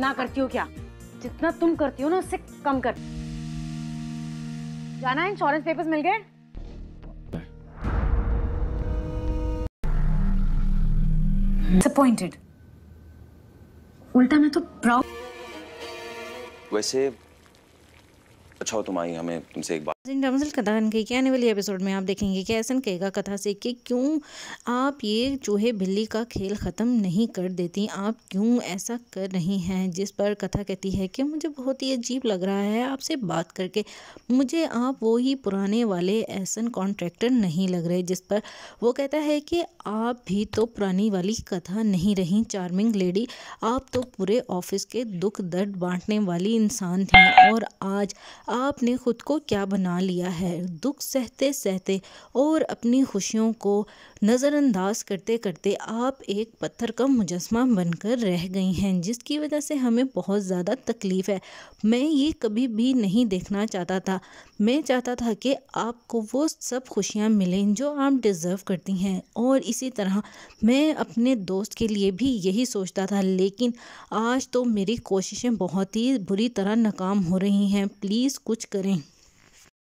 इतना करती हो क्या जितना तुम करती हो ना उससे कम कर जाना इंश्योरेंस पेपर्स मिल गए disappointed. उल्टा मैं तो प्राउड वैसे अच्छा हो तुम आई हमें तुमसे एक बात डमसल कथा के की आने वाली एपिसोड में आप देखेंगे कि ऐसा कहेगा कथा से कि क्यों आप ये चूहे बिल्ली का खेल ख़त्म नहीं कर देती आप क्यों ऐसा कर रही हैं जिस पर कथा कहती है कि मुझे बहुत ही अजीब लग रहा है आपसे बात करके मुझे आप वो ही पुराने वाले ऐसा कॉन्ट्रैक्टर नहीं लग रहे जिस पर वो कहता है कि आप भी तो पुरानी वाली कथा नहीं रही चार्मिंग लेडी आप तो पूरे ऑफिस के दुख दर्द बांटने वाली इंसान थी और आज आपने खुद को क्या बना बना लिया है दुख सहते सहते और अपनी खुशियों को नज़रअंदाज करते करते आप एक पत्थर का मुजस्मा बनकर रह गई हैं जिसकी वजह से हमें बहुत ज़्यादा तकलीफ़ है मैं ये कभी भी नहीं देखना चाहता था मैं चाहता था कि आपको वो सब खुशियाँ मिलें जो आप डिज़र्व करती हैं और इसी तरह मैं अपने दोस्त के लिए भी यही सोचता था लेकिन आज तो मेरी कोशिशें बहुत ही बुरी तरह नाकाम हो रही हैं प्लीज़ कुछ करें